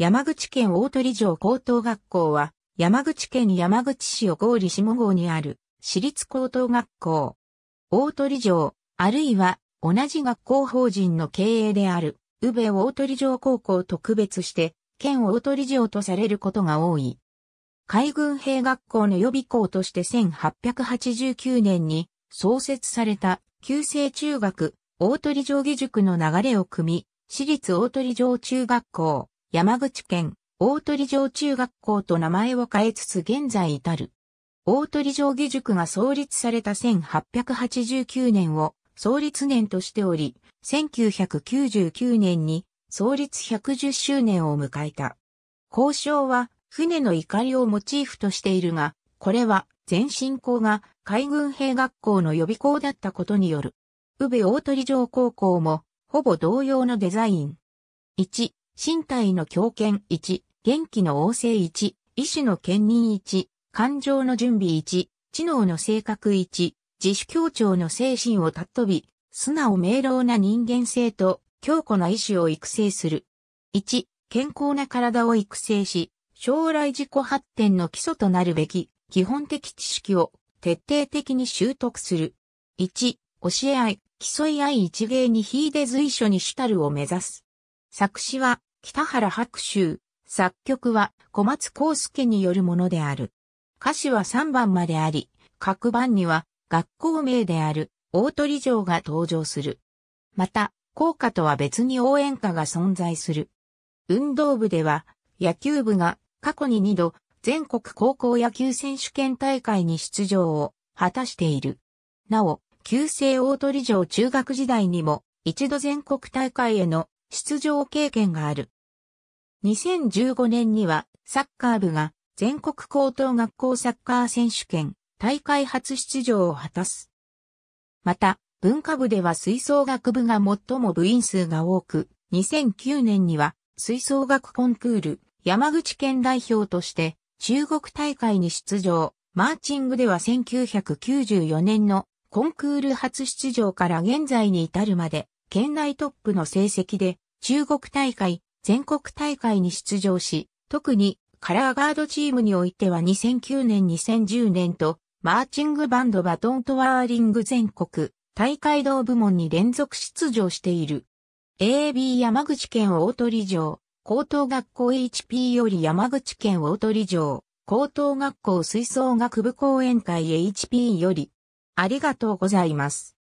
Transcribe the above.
山口県大鳥城高等学校は、山口県山口市小郡下郷にある、私立高等学校。大鳥城、あるいは、同じ学校法人の経営である、宇部大鳥城高校と区別して、県大鳥城とされることが多い。海軍兵学校の予備校として1889年に創設された旧制中学大鳥城義塾の流れを組み、私立大鳥城中学校、山口県大鳥城中学校と名前を変えつつ現在至る。大鳥城義塾が創立された1889年を創立年としており、1999年に創立110周年を迎えた。交渉は船の怒りをモチーフとしているが、これは前進校が海軍兵学校の予備校だったことによる。宇部大鳥城高校もほぼ同様のデザイン。1、身体の強健1、元気の旺盛1、意志の兼任1、感情の準備1、知能の性格1、自主協調の精神を尊び、素直明朗な人間性と強固な意志を育成する。1、健康な体を育成し、将来自己発展の基礎となるべき基本的知識を徹底的に習得する。1、教え合い、競い合い一芸に秀で随所に主たるを目指す。作詞は北原白秋、作曲は小松康介によるものである。歌詞は3番まであり、各番には学校名である大鳥城が登場する。また、校歌とは別に応援歌が存在する。運動部では野球部が過去に2度全国高校野球選手権大会に出場を果たしている。なお、旧制大鳥城中学時代にも一度全国大会への出場経験がある。2015年にはサッカー部が全国高等学校サッカー選手権大会初出場を果たす。また、文化部では吹奏楽部が最も部員数が多く、2009年には吹奏楽コンクール山口県代表として中国大会に出場。マーチングでは1994年のコンクール初出場から現在に至るまで県内トップの成績で中国大会、全国大会に出場し、特にカラーガードチームにおいては2009年2010年とマーチングバンドバトントワーリング全国大会同部門に連続出場している。AAB 山口県大鳥城、高等学校 HP より山口県大鳥城、高等学校吹奏楽部講演会 HP よりありがとうございます。